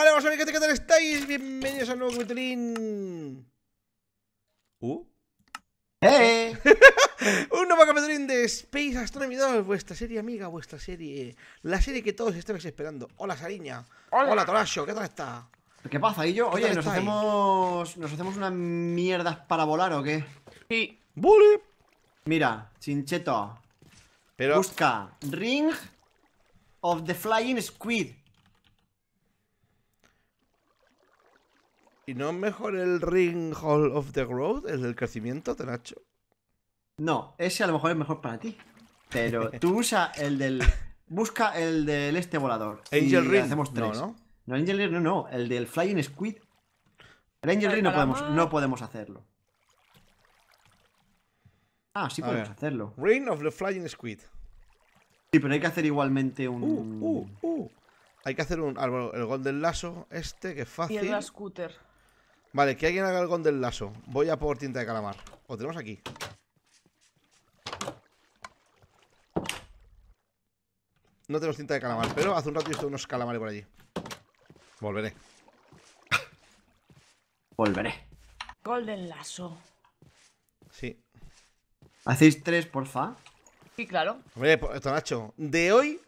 Vale, vamos a ver qué tal estáis. Bienvenidos al nuevo capitulín. ¿Uh? ¡Eh! Un nuevo capitulín ¿Uh? eh. de Space Astronomy 2, vuestra serie amiga, vuestra serie. La serie que todos estabais esperando. Hola, Sariña. Hola, Hola Toracho, ¿qué tal está? ¿Qué pasa, yo? Oye, ¿nos hacemos, ¿nos hacemos unas mierdas para volar o qué? Sí. Mira, chincheto. Pero... Busca Ring of the Flying Squid. ¿Y no mejor el Ring Hall of the Growth, el del crecimiento, de Nacho? No, ese a lo mejor es mejor para ti. Pero tú usa el del. Busca el del este volador. Angel Ring. Hacemos tres. No, no. Angel Ring no, El del Flying Squid. El Angel Ring no podemos, no podemos hacerlo. Ah, sí podemos hacerlo. Ring of the Flying Squid. Sí, pero hay que hacer igualmente un. Uh, uh, uh. Hay que hacer un. El Gol del lazo este, que es fácil. Y el Scooter. Vale, que alguien haga algo del lazo. Voy a por tinta de calamar. O tenemos aquí. No tenemos tinta de calamar, pero hace un rato visto unos calamares por allí. Volveré. Volveré. Golden lazo. Sí. ¿Hacéis tres, porfa? Sí, claro. Hombre, pues, esto, Nacho, de hoy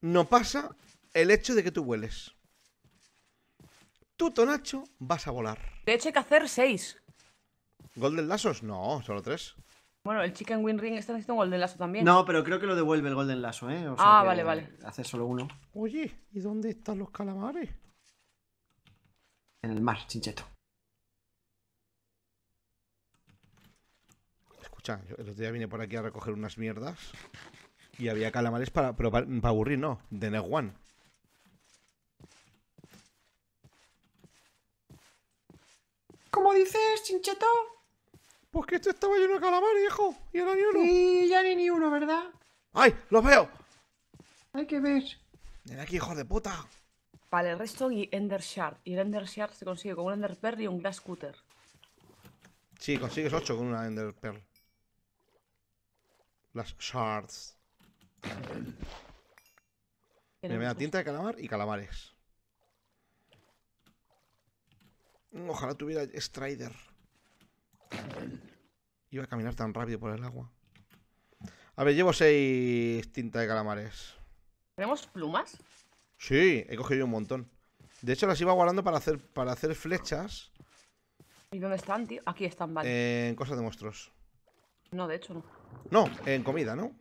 no pasa el hecho de que tú hueles tú, Tonacho, vas a volar. De hecho, hay que hacer seis. ¿Golden Lazos? No, solo tres. Bueno, el Chicken Wing Ring está haciendo un Golden Lazo también. No, pero creo que lo devuelve el Golden Lazo, ¿eh? ah, vale, vale. Hacer solo uno. Oye, ¿y dónde están los calamares? En el mar, chincheto. Escucha, el otro día vine por aquí a recoger unas mierdas y había calamares para, pero para, aburrir, no, de one ¿Cómo dices, chincheto? Pues que esto estaba lleno de calamar, hijo. Y ahora ni uno. Y ya ni ni uno, ¿verdad? ¡Ay! ¡Los veo! Hay que ver. Ven aquí, hijo de puta. Vale, el resto y Ender Shard. Y el Ender Shard se consigue con un Ender Pearl y un Glass Cutter. Sí, consigues 8 con una Ender Pearl. Las Shards. me da tinta de calamar y calamares. Ojalá tuviera Strider. Iba a caminar tan rápido por el agua. A ver, llevo seis tinta de calamares. ¿Tenemos plumas? Sí, he cogido un montón. De hecho, las iba guardando para hacer, para hacer flechas. ¿Y dónde están, tío? Aquí están, vale. En cosas de monstruos. No, de hecho no. No, en comida, ¿no?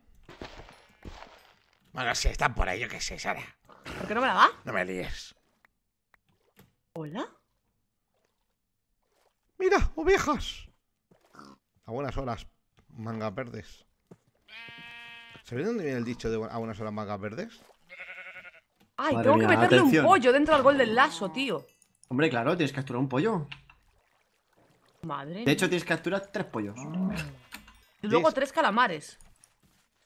Bueno, si están por ahí, yo qué sé, Sara. ¿Por qué no me la da? No me líes. ¿Hola? ¡Mira, ovejas! A buenas horas, mangas verdes. ¿Sabéis dónde viene el dicho de a buenas horas manga verdes? Ay, tengo que meterle un pollo dentro del gol del lazo, tío. Hombre, claro, tienes que capturar un pollo. Madre. De hecho, tienes que capturar tres pollos. Y luego tres calamares.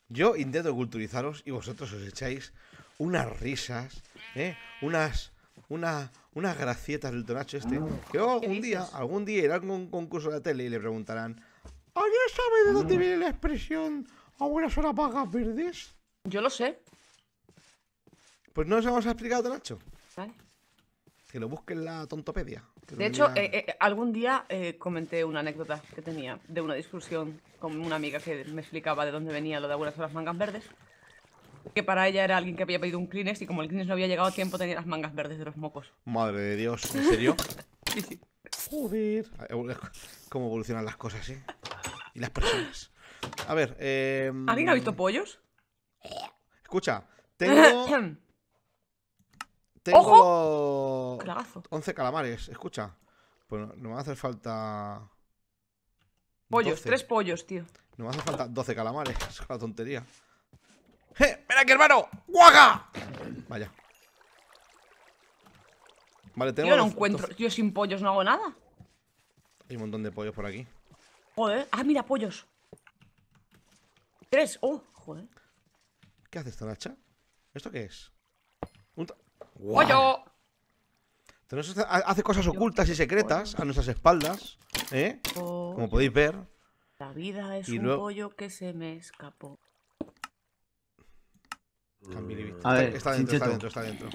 Yo intento culturizaros y vosotros os echáis unas risas, ¿eh? unas una, unas gracietas del tonacho este. Ah, que luego algún día, algún día irán a un concurso de la tele y le preguntarán: ¿Alguien sabe de dónde ah. viene la expresión a buenas horas mangas verdes? Yo lo sé. Pues no se vamos a explicar, Tonacho. Vale. Que lo busquen en la tontopedia. De hecho, eh, eh, algún día eh, comenté una anécdota que tenía de una discusión con una amiga que me explicaba de dónde venía lo de buenas horas mangas verdes que para ella era alguien que había pedido un Kleenex y como el Kleenex no había llegado a tiempo tenía las mangas verdes de los mocos. Madre de Dios, ¿en serio? Joder. Cómo evolucionan las cosas, ¿eh? Y las personas. A ver, eh... ¿Alguien ha visto pollos? Escucha, tengo... tengo... 11 calamares, escucha. Pues no, me va a hacer falta... Pollos, tres pollos, tío. No me hace falta 12 calamares, es una tontería. ¡Eh! ¡Ven aquí, hermano! ¡Guaga! Vaya. Vale, tengo. Yo no encuentro. Yo sin pollos no hago nada. Hay un montón de pollos por aquí. Joder. Ah, mira, pollos. Tres. Oh, joder. ¿Qué hace esta nacha? ¿Esto qué es? ¡Pollo! hace cosas ocultas y secretas a nuestras espaldas, ¿eh? Como podéis ver. La vida es un pollo que se me escapó está, dentro, está dentro, está dentro,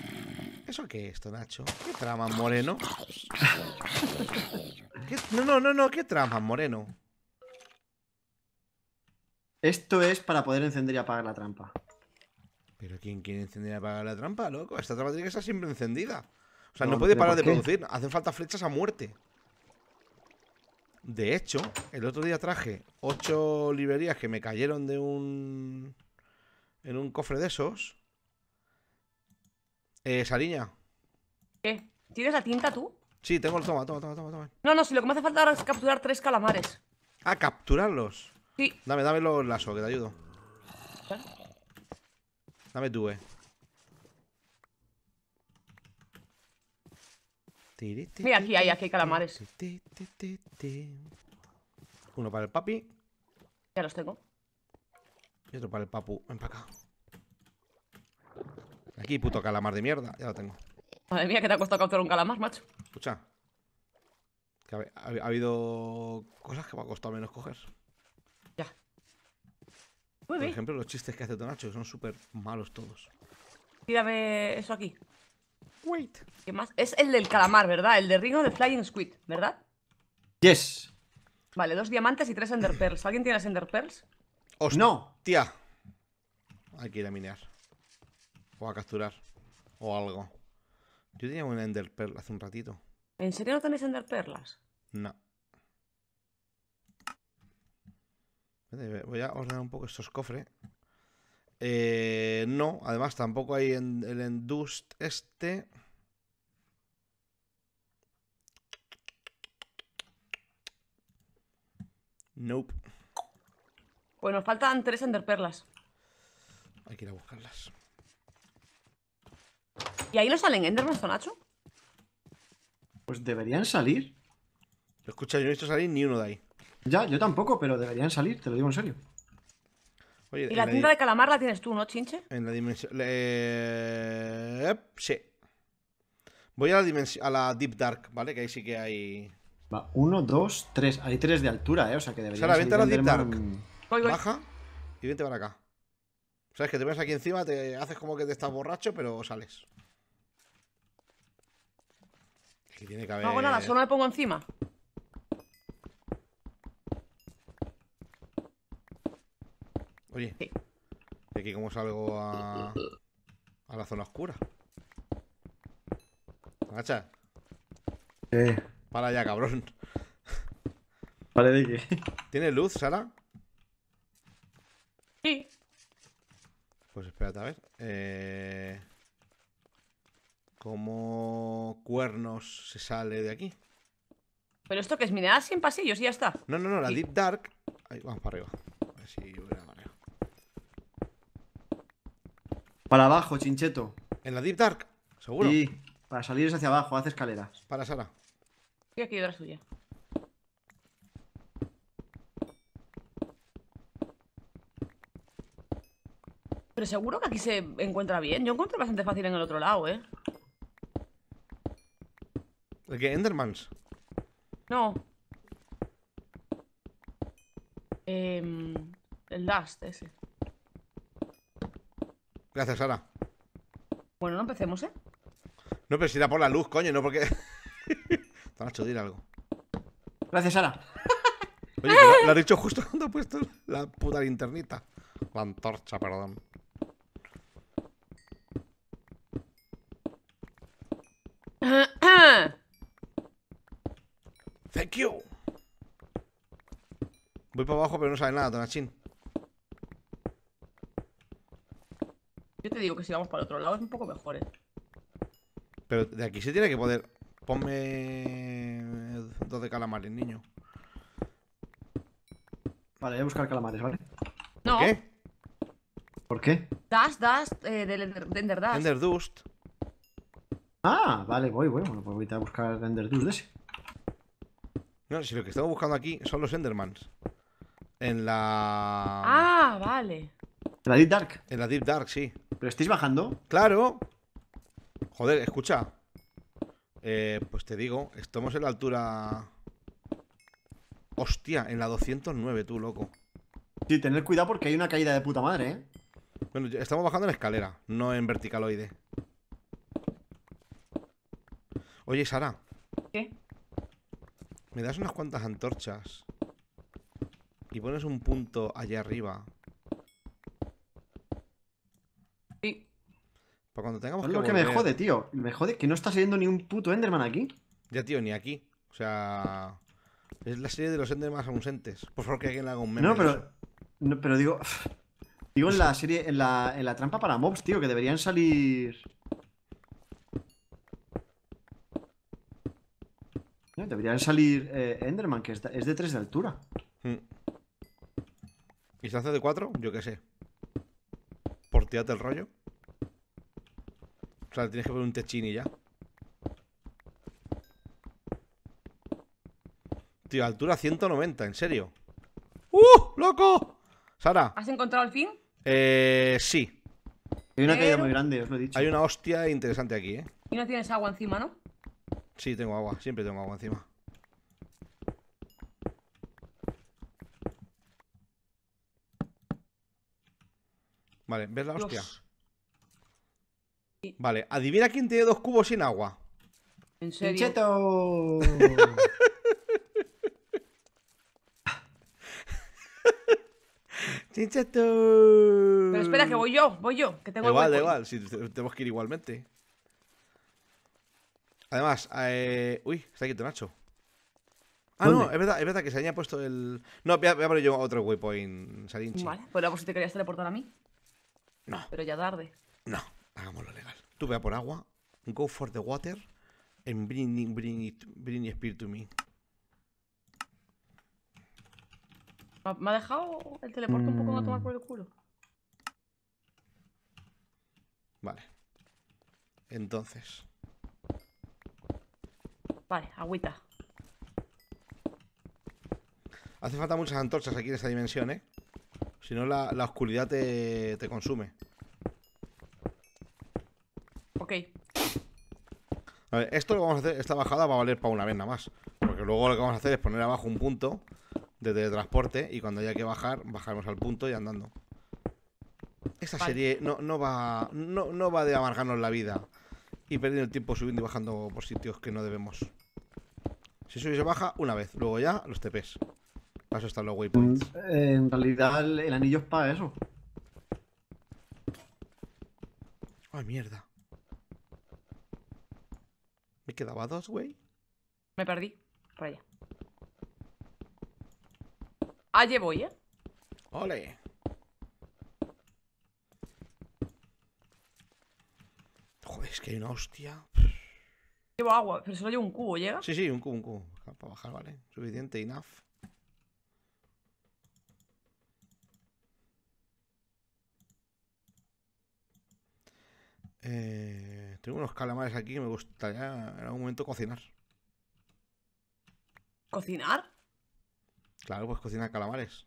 ¿Eso qué es esto, Nacho? ¿Qué trama, Moreno? no, no, no, no, ¿qué tramas Moreno? Esto es para poder encender y apagar la trampa. ¿Pero quién quiere encender y apagar la trampa, loco? Esta trampa tiene que estar siempre encendida. O sea, no, puede parar de producir. Hacen falta flechas a muerte. De hecho, el otro día traje ocho librerías que me cayeron de un un cofre de esos. Eh, Sariña. ¿Qué? ¿Tienes la tinta tú? Sí, tengo el toma, toma, toma, No, no, si lo que me hace falta ahora es capturar tres calamares. Ah, capturarlos. Sí. Dame, dame los lazos, que te ayudo. Dame tú, eh. Mira, aquí hay, aquí hay calamares. Uno para el papi. Ya los tengo. Y otro para el papu. Ven para Aquí, puto calamar de mierda. Ya lo tengo. Madre mía, ¿qué te ha costado capturar un calamar, macho. Escucha. ha, habido cosas que me ha costado menos coger. Ya. Por ejemplo, los chistes que hace Tonacho, son súper malos todos. Tírame eso aquí. Wait. ¿Qué más? Es el del calamar, ¿verdad? El de Ringo de Flying Squid, ¿verdad? Yes. Vale, dos diamantes y tres enderpearls ¿Alguien tiene las Ender Pearls? No. Tía. Hay que ir a minear. O a capturar. O algo. Yo tenía una enderpearl hace un ratito. ¿En serio no tenéis perlas? No. Voy a ordenar un poco estos cofres. Eh, no, además tampoco hay en, el endust este. Nope. Pues nos faltan tres perlas. Hay que ir a buscarlas. ¿Y ahí no salen Enderman, Nacho? Pues deberían salir. Escucha, yo no he visto salir ni uno de ahí. Ya, yo tampoco, pero deberían salir, te lo digo en serio. Oye, y la tinta de calamar la tienes tú, ¿no, Chinche? En la dimensión. Eh, eh, sí. Voy a la, a la Deep Dark, ¿vale? Que ahí sí que hay. Va, uno, dos, tres. Hay tres de altura, ¿eh? O sea que salir. O sea, vente a la Deep Dark. Voy, Baja y vente para acá. O sea, es que te ves aquí encima, te haces como que te estás borracho, pero sales tiene que haber... No hago nada, solo me pongo encima. Oye, ¿de aquí cómo salgo a, a la zona oscura? ¿Macha? ¿Qué? Para allá, cabrón. ¿Vale dije. tiene luz, Sara? Sí. Pues espérate, a ver. Eh... Como cuernos se sale de aquí? Pero esto que es mineral sin pasillos y ya está. No, no, no, la Deep Dark. Ahí, vamos para arriba. A ver si Para abajo, chincheto. ¿En la Deep Dark? ¿Seguro? Sí, para salir es hacia abajo, hace escaleras. Para Sara. Y aquí otra suya. Pero seguro que aquí se encuentra bien. Yo encuentro bastante fácil en el otro lado, ¿eh? ¿De qué? ¿Endermans? No. Em, el Last, ese. Gracias, Sara. Bueno, no empecemos, ¿eh? No, pero si era por la luz, coño, no porque. Te a hecho algo. Gracias, Sara. Oye, lo, has dicho justo cuando he puesto la puta linternita. La antorcha, perdón. Voy para abajo, pero no sale nada, Tonachín. Yo te digo que si vamos para el otro lado es un poco mejor, eh. Pero de aquí se tiene que poder. Ponme. dos de calamares, niño. Vale, voy a buscar calamares, ¿vale? No. ¿Por qué? ¿Por qué? Dust, Dust, eh, del Ender, Dust. Ah, vale, voy, voy. Bueno, pues voy a buscar Ender Dust de ese. No, si lo que estamos buscando aquí son los Endermans. En la. Ah, vale. En la Deep Dark. En la Deep Dark, sí. ¿Pero estáis bajando? Claro. Joder, escucha. Eh, pues te digo, estamos en la altura. Hostia, en la 209, tú, loco. Sí, tener cuidado porque hay una caída de puta madre, ¿eh? Bueno, estamos bajando en escalera, no en verticaloide. Oye, Sara. ¿Qué? Me das unas cuantas antorchas. Y pones un punto allá arriba. y Para pues cuando tengamos lo que me jode, tío. Me jode que no está saliendo ni un puto Enderman aquí. Ya, tío, ni aquí. O sea... Es la serie de los Endermans ausentes. Por favor, que alguien le haga un No, pero... pero digo... Digo en la serie... En la, en la trampa para mobs, tío. Que deberían salir... Deberían salir eh, Enderman, que es de 3 de altura. Hmm. ¿Y se hace de 4? Yo qué sé. Porteate el rollo. O sea, tienes que poner un techini ya. Tío, altura 190, en serio. ¡Uh! ¡Loco! Sara. ¿Has encontrado el fin? Eh. Sí. Hay una caída muy grande, os lo he dicho. Hay una hostia interesante aquí, eh. Y no tienes agua encima, ¿no? Sí, tengo agua, siempre tengo agua encima. Vale, ¿ves la hostia? Vale, adivina quién tiene dos cubos sin agua. ¿En serio? ¡Pincheto! ¡Chincheto! Pero espera, que voy yo, voy yo, que tengo Igual, igual, si tenemos que ir igualmente. Además, eh... uy, está quieto Nacho. Ah, no, es verdad, es verdad que se haya puesto el. No, voy a, poner yo otro waypoint, Salinchi. Vale, pues luego si te querías teleportar a mí. No. Pero ya tarde. No, hagámoslo legal. Tú vea por agua, go for the water, and bring, bring, bring spirit to me. ¿Me ha dejado el teleporte un poco a tomar por el culo? Mm. Vale. Entonces. Vale, agüita. Hace falta muchas antorchas aquí en esta dimensión, ¿eh? Si no, la, oscuridad te, consume. Ok. A ver, esto lo vamos a hacer, esta bajada va a valer para una vez nada más. Porque luego lo que vamos a hacer es poner abajo un punto de teletransporte y cuando haya que bajar, bajaremos al punto y andando. Esta serie no, va, no, no va de amargarnos la vida y perdiendo el tiempo subiendo y bajando por sitios que no debemos. Si sube se baja, una vez. Luego ya los TPs. paso hasta los waypoints. Mm, eh, en realidad, el, anillo es para eso. Ay, mierda. Me quedaba dos, güey. Me perdí. Raya. Ah, Allí voy, ¿eh? Ole. Joder, es que hay una hostia. Llevo agua, pero solo llevo un cubo, ¿llega? Sí, sí, un cubo, un cubo. Para bajar, vale. Suficiente, enough. Eh, tengo unos calamares aquí que me gustaría en algún momento cocinar. ¿Cocinar? Claro, pues cocinar calamares.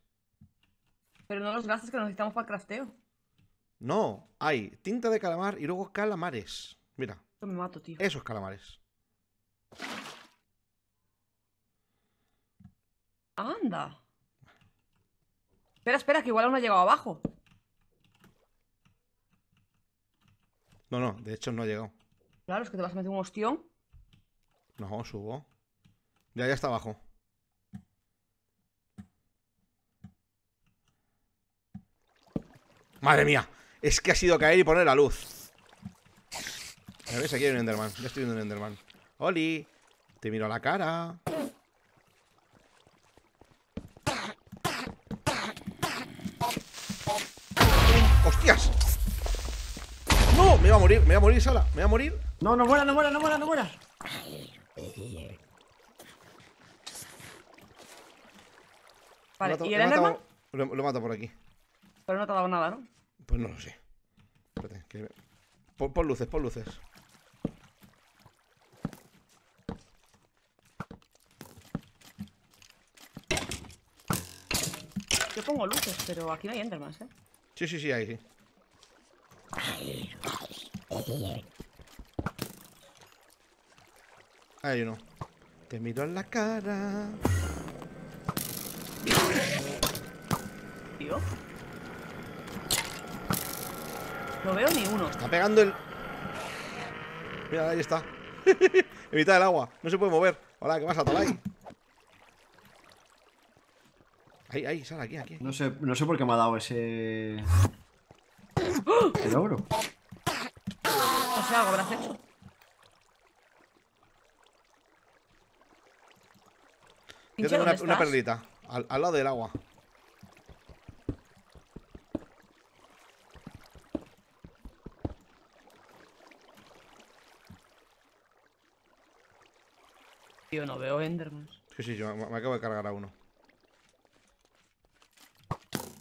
Pero no los grasos que necesitamos para el crafteo. No, hay tinta de calamar y luego calamares. Mira. Yo me mato, tío. Esos calamares. Anda. Espera, espera, que igual aún no ha llegado abajo. No, no, de hecho no ha llegado. Claro, es que te vas a meter un hostión. No, subo. Ya, ya está abajo. Madre mía, es que ha sido caer y poner la luz. A ver, Aquí hay un Enderman. Ya estoy viendo un Enderman. ¡Oli! Te miro a la cara. ¡Hostias! ¡No! Me iba a morir, me iba a morir sola. Me iba a morir. No, no muera, no muera, no muera, no muera. Vale, ¿y el Enderman? lo, mato por aquí. Pero no te ha dado nada, ¿no? Pues no lo sé. Espérate, que... pon luces, pon luces. pongo luces, pero aquí no hay endermans, ¿eh? Sí, sí, sí, ahí sí. Ahí uno. Te miro en la cara. No veo ni uno. Está pegando el. Mira, ahí está. Evita el agua. No se puede mover. Hola, ¿qué pasa, Tolai? Ahí, ahí, sal, aquí, aquí. No sé, no sé por qué me ha dado ese. El logro. O sea, algo habrás hecho. Yo tengo una, una perlita. Al, lado del agua. Tío, no veo Enderman. Sí, sí, yo me acabo de cargar a uno.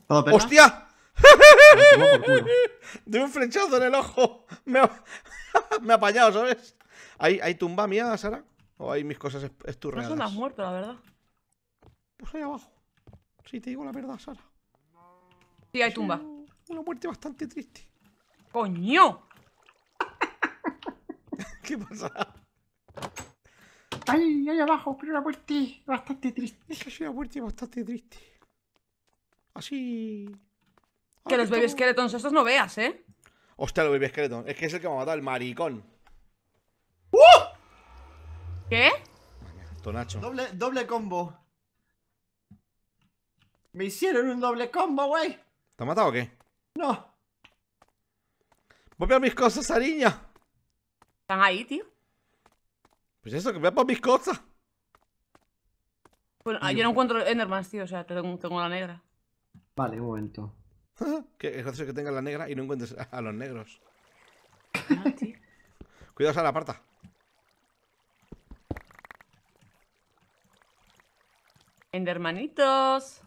¡Hostia! De un flechazo en el ojo. Me ha, me ha apañado, ¿sabes? ¿Hay, tumba mía, Sara? ¿O hay mis cosas esturradas? No son las muerto, la verdad. Pues ahí abajo. Si te digo la verdad, Sara. Sí, hay tumba. Una muerte bastante triste. ¡Coño! ¿Qué pasa? Ahí, ahí abajo, Pero una muerte bastante triste. Es una muerte bastante triste. Así. Que los Baby Skeletons, estos no veas, ¿eh? Hostia, los Baby Skeletons. Es que es el que me ha matado, el maricón. ¡Uh! ¿Qué? Tonacho. Doble, doble combo. Me hicieron un doble combo, güey. ¿Te ha matado o qué? No. Voy a mis cosas, Ariña. Están ahí, tío. Pues eso, que veas por mis cosas. Bueno, ah, yo no encuentro Endermans, tío. O sea, tengo, tengo la negra. Vale, un momento. que es gracioso que tengas la negra y no encuentres a los negros. Ah, Cuidado, Sara, aparta. Endermanitos.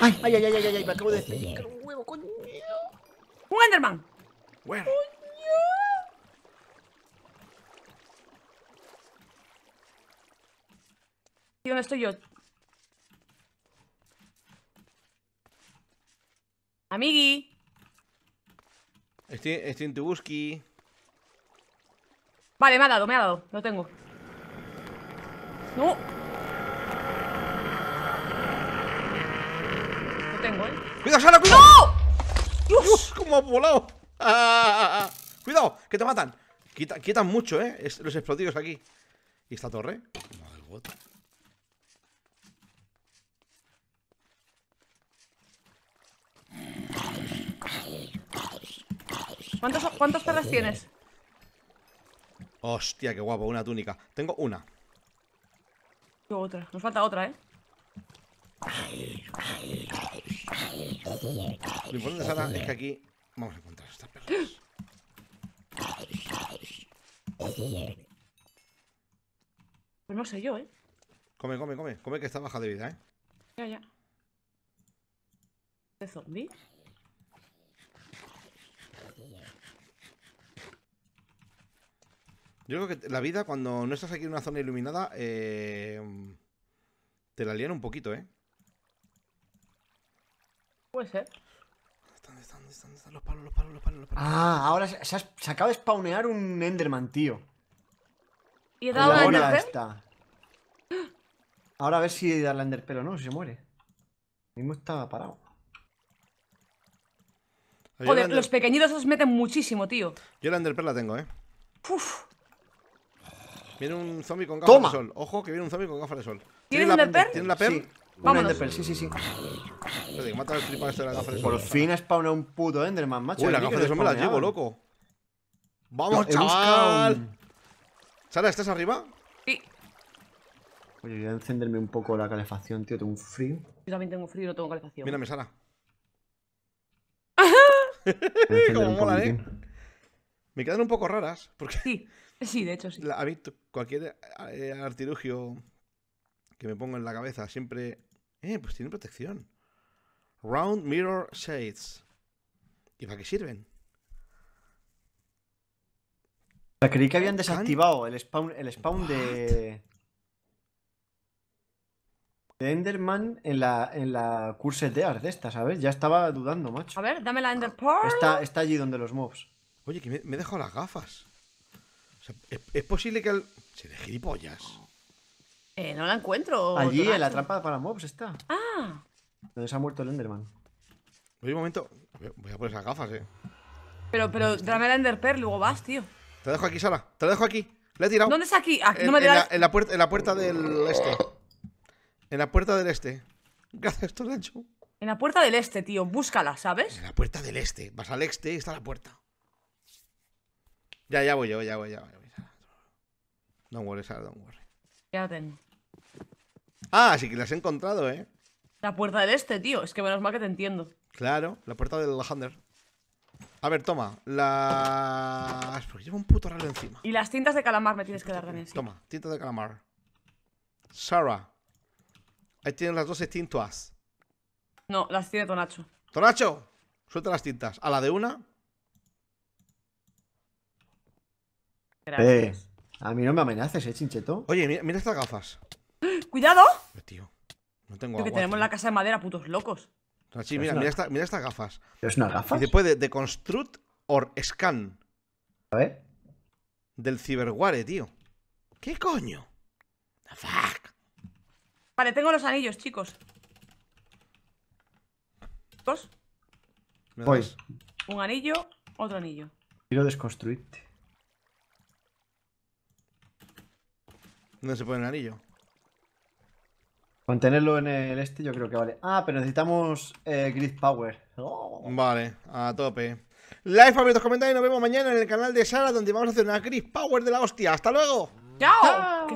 Ay, ay, ay, ay, ay, ay, me acabo de. ¡Un Enderman! dónde estoy yo? Amigui. Estoy, estoy en tu busqui. Vale, me ha dado, me ha dado. Lo tengo. No. Lo tengo, eh. ¡Cuidado, Sara! ¡Cuidado! ¡No! ¡Dios! ¡Cómo ha volado! ¡Cuidado! ¡Que te matan! quitan mucho, ¿eh? los explosivos aquí. ¿Y esta torre? ¿Cuántas ¿Cuántos, tienes? Hostia, qué guapo, una túnica. Tengo una. Tengo otra. Nos falta otra, ¿eh? Lo importante, es que aquí Vamos a encontrar a estas personas. Pues no sé yo, ¿eh? Come, come, come. Come que está baja de vida, ¿eh? Ya, ya. ¿De zombie? Yo creo que la vida, cuando no estás aquí en una zona iluminada, eh, te la lian un poquito, ¿eh? Puede ser. ¿Dónde están, los palos, los palos, los palos, los palos? Ah, ahora se, se, acaba de spawnear un Enderman, tío. ¿Y he dado la Ahora Enderpearl? Ahora a ver si da la Enderpel o no, si se muere. mismo estaba parado. Joder, los pequeñitos os meten muchísimo, tío. yo la Enderpearl la tengo, eh. Viene un zombie con gafas de sol. Ojo que viene un zombie con gafas de sol. ¿Tienes Enderpearl? Tiene la perl Vamos a sí, sí, sí. Este Por fin spawnado un puto Enderman, macho. Uy, la gafa de sol me la llevo, loco. ¡Vamos, chaval! Sara, ¿estás arriba? Sí. Oye, voy a encenderme un poco la calefacción, tío. Tengo un frío. Yo también tengo frío y no tengo calefacción. Mírame, Sara. ¿Cómo mola, ¿eh? Me quedan un poco raras. Porque sí, sí, de hecho sí. La, a mí, cualquier eh, artilugio que me pongo en la cabeza siempre eh, pues tiene protección. Round Mirror Shades. ¿Y para qué sirven? La creí que habían desactivado el spawn, el spawn de. De Enderman en la, en la Curse de Ardesta, esta, ¿sabes? Ya estaba dudando, macho. A ver, dame la Ender Está, está allí donde los mobs. Oye, que me, dejo he dejado las gafas. ¿es, posible que al. Se de gilipollas. Eh, no la encuentro. Allí, en la trampa para mobs está. Ah. Donde se ha muerto el Enderman. Oye, un momento. Voy a poner esas gafas, eh. Pero, pero, dame el Enderpearl, luego vas, tío. Te dejo aquí, Sara. Te dejo aquí. Le he tirado. ¿Dónde es aquí? Ah, no me en, la, en, la, puerta, la puerta del este. En la puerta del este. Gracias, hecho En la puerta del este, tío. Búscala, ¿sabes? En la puerta del este. Vas al este y está la puerta. Ya, ya voy yo, ya voy, ya voy. Ya voy. Don't worry, Sara, don't worry. Ya ten Ah, sí que las he encontrado, ¿eh? La puerta del este, tío. Es que menos mal que te entiendo. Claro, la puerta del Hunter. A ver, toma. La... Porque un puto raro encima. Y las tintas de calamar me tienes que dar también. Toma, tintas de calamar. Sara. Ahí tienes las dos extintuas. No, las tiene Tonacho. ¡Tonacho! Suelta las tintas. A la de una. Gracias. a mí no me amenaces, eh, chincheto. Oye, mira estas gafas. ¡Cuidado! Tío, no tengo Creo que tenemos la casa de madera, putos locos. Ah, mira, estas gafas. ¿Es una gafa? Y después de construct or scan. A ver. Del ciberware, tío. ¿Qué coño? The fuck. Vale, tengo los anillos, chicos. ¿Dos? Un anillo, otro anillo. Quiero desconstruirte. ¿Dónde se pone el anillo? Mantenerlo en el este yo creo que vale. Ah, pero necesitamos eh, power. Oh. Vale, a tope. Like, favoritos, comentarios y nos vemos mañana en el canal de Sara donde vamos a hacer una grid power de la hostia. ¡Hasta luego! ¡Chao!